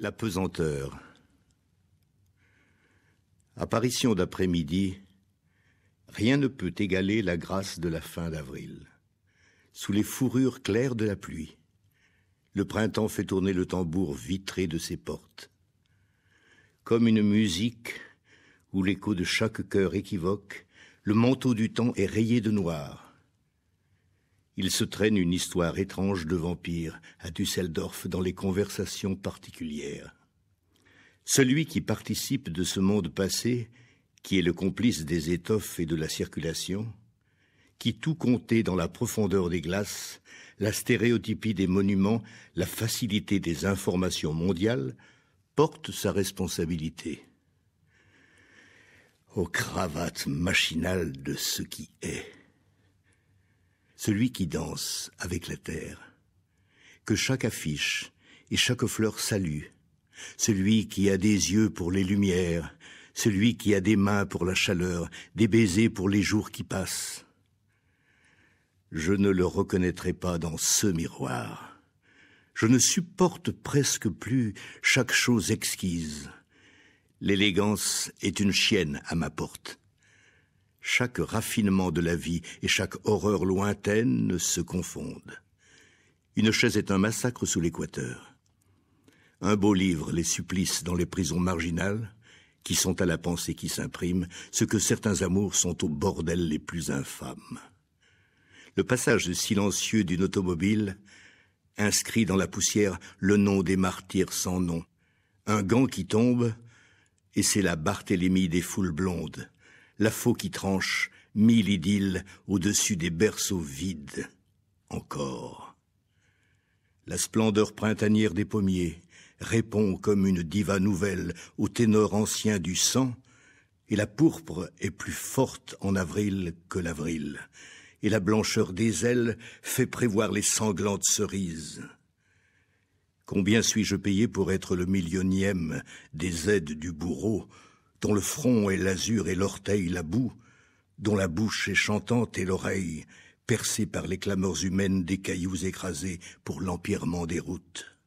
La pesanteur. Apparition d'après-midi, rien ne peut égaler la grâce de la fin d'avril. Sous les fourrures claires de la pluie, le printemps fait tourner le tambour vitré de ses portes. Comme une musique où l'écho de chaque cœur équivoque, le manteau du temps est rayé de noir il se traîne une histoire étrange de vampires à Düsseldorf dans les conversations particulières. Celui qui participe de ce monde passé, qui est le complice des étoffes et de la circulation, qui tout comptait dans la profondeur des glaces, la stéréotypie des monuments, la facilité des informations mondiales, porte sa responsabilité. Aux cravates machinales de ce qui est celui qui danse avec la terre. Que chaque affiche et chaque fleur salue, celui qui a des yeux pour les lumières, celui qui a des mains pour la chaleur, des baisers pour les jours qui passent. Je ne le reconnaîtrai pas dans ce miroir. Je ne supporte presque plus chaque chose exquise. L'élégance est une chienne à ma porte chaque raffinement de la vie et chaque horreur lointaine se confondent. Une chaise est un massacre sous l'équateur. Un beau livre, Les supplice dans les prisons marginales, qui sont à la pensée qui s'imprime, ce que certains amours sont au bordel les plus infâmes. Le passage silencieux d'une automobile inscrit dans la poussière le nom des martyrs sans nom. Un gant qui tombe, et c'est la Barthélemy des foules blondes la faux qui tranche, mille idylles au-dessus des berceaux vides. Encore. La splendeur printanière des pommiers répond comme une diva nouvelle au ténor ancien du sang, et la pourpre est plus forte en avril que l'avril, et la blancheur des ailes fait prévoir les sanglantes cerises. Combien suis-je payé pour être le millionième des aides du bourreau dont le front est l'azur et l'orteil la boue, dont la bouche est chantante et l'oreille, percée par les clameurs humaines des cailloux écrasés pour l'empirement des routes.